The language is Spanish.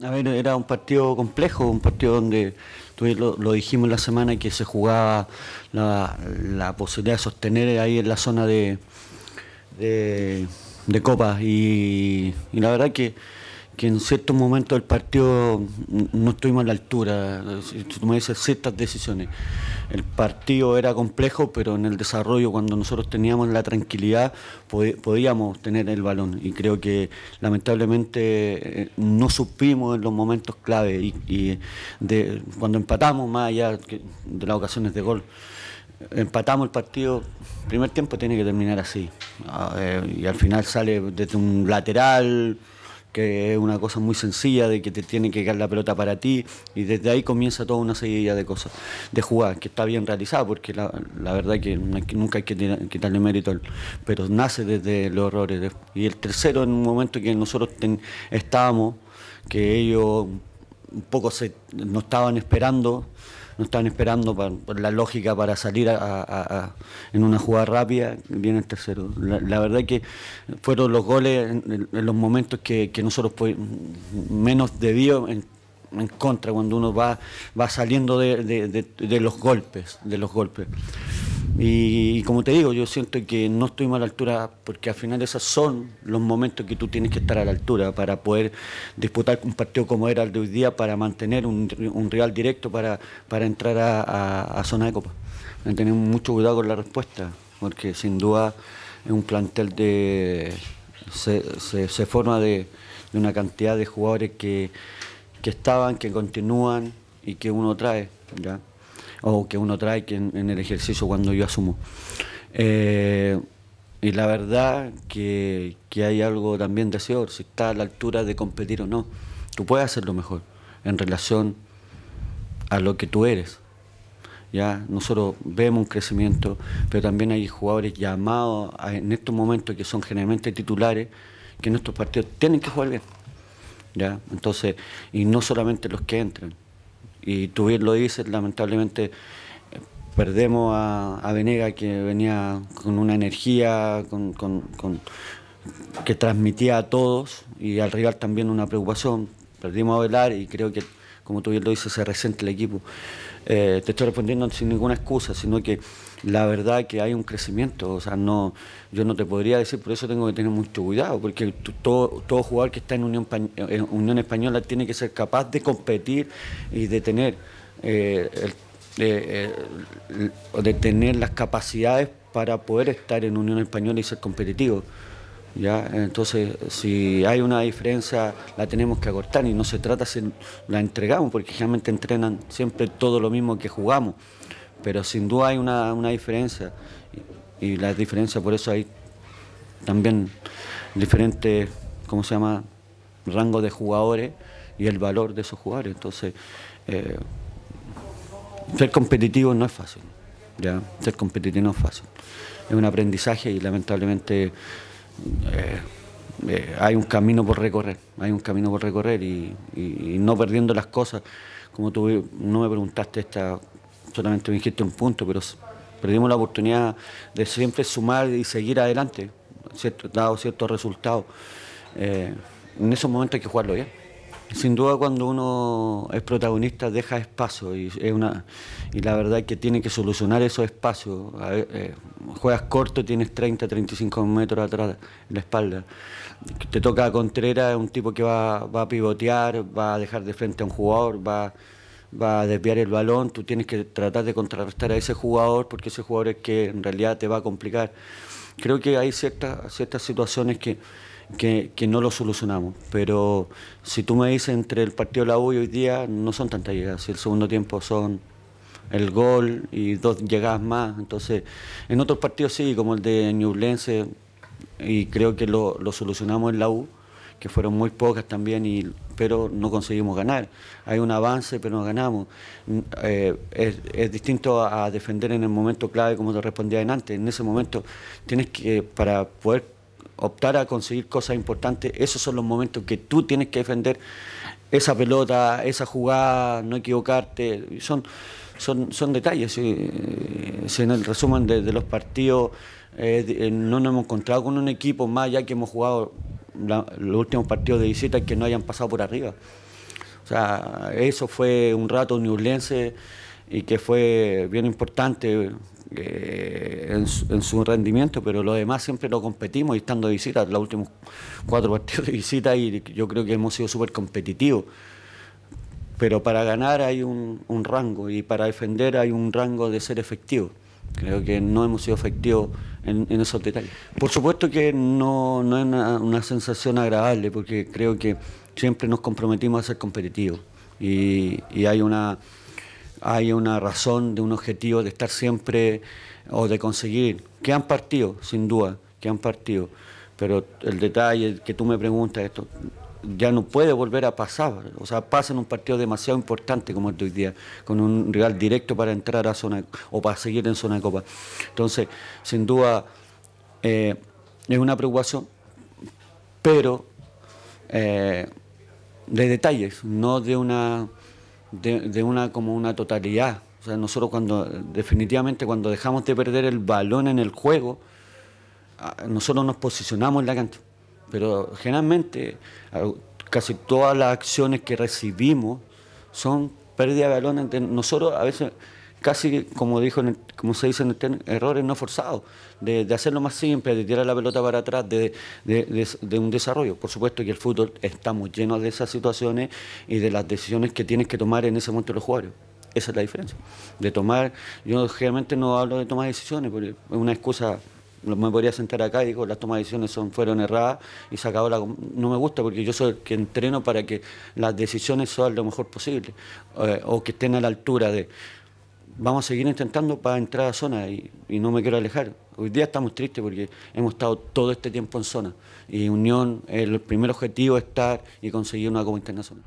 A ver, era un partido complejo, un partido donde lo, dijimos la semana que se jugaba la, posibilidad de sostener ahí en la zona de, de, copa y la verdad que que en ciertos momentos del partido no estuvimos a la altura, tú me ciertas decisiones. El partido era complejo, pero en el desarrollo, cuando nosotros teníamos la tranquilidad, podíamos tener el balón. Y creo que lamentablemente eh, no supimos en los momentos clave y, cuando empatamos, más allá de las ocasiones de gol empatamos el partido, primer tiempo tiene que terminar así. Ah, eh, y al final sale desde un lateral, que es una cosa muy sencilla, de que te tiene que llegar la pelota para ti, y desde ahí comienza toda una serie de cosas, de jugar, que está bien realizada, porque la, verdad que nunca hay que quitarle mérito, pero nace desde los errores. Y el tercero, en un momento que nosotros estábamos, que ellos un poco se, nos estaban esperando, no están esperando la lógica para salir en una jugada rápida, viene el tercero. La, verdad que fueron los goles en, los momentos que, nosotros pues, menos debió en, en, contra, cuando uno va, va saliendo los golpes, de los golpes. Y, como te digo, yo siento que no estuvimos a la altura porque al final esos son los momentos que tú tienes que estar a la altura para poder disputar un partido como era el de hoy día, para mantener un, rival real directo, para, entrar a, zona de copa. Tenemos mucho cuidado con la respuesta, porque sin duda es un plantel de... se, forma de, una cantidad de jugadores que, que estaban, que continúan y que uno trae. ¿ya? o que uno trae que en, el ejercicio cuando yo asumo. Eh, y la verdad que, hay algo también de si está a la altura de competir o no. Tú puedes hacerlo mejor en relación a lo que tú eres. ¿ya? Nosotros vemos un crecimiento, pero también hay jugadores llamados en estos momentos que son generalmente titulares, que en estos partidos tienen que jugar bien. ¿ya? Entonces, y no solamente los que entran. Y tú bien lo dices, lamentablemente perdemos a, a Venega que venía con una energía, con, con, que transmitía a todos y al rival también una preocupación. Perdimos a Velar y creo que como tú bien lo dices, se resiente el equipo. Eh, te estoy respondiendo sin ninguna excusa, sino que la verdad es que hay un crecimiento. O sea, no, yo no te podría decir, por eso tengo que tener mucho cuidado, porque todo, jugador que está eh, en Unión, Española tiene que ser capaz de competir y de tener, eh, de tener las capacidades para poder estar en Unión Española y ser competitivo. Entonces, si hay una diferencia, la tenemos que acortar y no se trata si la entregamos, porque generalmente entrenan siempre todo lo mismo que jugamos, pero sin duda hay una, diferencia y, la diferencia, por eso hay también diferentes, ¿cómo se llama?, rango de jugadores y el valor de esos jugadores. Entonces, eh, ser competitivo no es fácil, ¿ya? ser competitivo no es fácil. Es un aprendizaje y lamentablemente eh, eh, hay un camino por recorrer, hay un camino por recorrer y, no perdiendo las cosas, como tú no me preguntaste esta, solamente me dijiste un punto, pero perdimos la oportunidad de siempre sumar y seguir adelante, dado ciertos resultados. Eh, en esos momentos hay que jugarlo bien sin duda cuando uno es protagonista deja espacio y es una y la verdad es que tiene que solucionar esos espacios. Eh, juegas corto, tienes 30, 35 metros atrás en la espalda. Te toca a es un tipo que va, va, a pivotear, va a dejar de frente a un jugador, va, va a desviar el balón, tú tienes que tratar de contrarrestar a ese jugador porque ese jugador es que en realidad te va a complicar creo que hay ciertas, ciertas situaciones que, no lo solucionamos. Pero si tú me dices entre el partido de la U y hoy día, no son tantas llegadas. Si el segundo tiempo son el gol y dos llegadas más. Entonces, en otros partidos sí, como el de Ñublense, y creo que lo solucionamos en la U que fueron muy pocas también, y, pero no conseguimos ganar. Hay un avance, pero no ganamos. Eh, es, distinto a, defender en el momento clave, como te respondía antes. En ese momento tienes que, para poder optar a conseguir cosas importantes, esos son los momentos que tú tienes que defender esa pelota, esa jugada, no equivocarte. Son, son, son detalles. en el resumen de, los partidos eh, eh, no nos hemos encontrado con un equipo más, ya que hemos jugado los últimos partidos de visita que no hayan pasado por arriba. O sea, eso fue un rato newlense y que fue bien importante eh, en, su, rendimiento, pero lo demás siempre lo competimos y estando de visita, los últimos cuatro partidos de visita y yo creo que hemos sido súper competitivos. Pero para ganar hay un rango y para defender hay un rango de ser efectivo. Creo que no hemos sido efectivos en, esos detalles. Por supuesto que no, es una, sensación agradable, porque creo que siempre nos comprometimos a ser competitivos y, hay una hay una razón de un objetivo de estar siempre o de conseguir. Que han partido, sin duda, que han partido. Pero el detalle que tú me preguntas, esto, ya no puede volver a pasar. O sea, pasa en un partido demasiado importante como el de hoy día, con un regal directo para entrar a zona o para seguir en zona de copa. Entonces, sin duda, eh, es una preocupación, pero eh, de detalles, no de una, de, de una como una totalidad. O sea, nosotros cuando, definitivamente cuando dejamos de perder el balón en el juego, nosotros nos posicionamos en la cancha. Pero generalmente casi todas las acciones que recibimos son pérdida de balones. Nosotros a veces casi, como, dijo como se dice en el errores no forzados, de, hacerlo más simple, de tirar la pelota para atrás, de, un desarrollo. Por supuesto que el fútbol estamos llenos de esas situaciones y de las decisiones que tienes que tomar en ese momento los jugadores. Esa es la diferencia. De tomar, yo generalmente no hablo de tomar decisiones, porque es una excusa me podría sentar acá y digo, las tomas de decisiones son, fueron erradas y se acabó la... No me gusta porque yo soy el que entreno para que las decisiones sean lo mejor posible eh, o que estén a la altura de... Vamos a seguir intentando para entrar a zona y, no me quiero alejar. Hoy día estamos tristes porque hemos estado todo este tiempo en zona y Unión, el primer objetivo es estar y conseguir una Copa Internacional.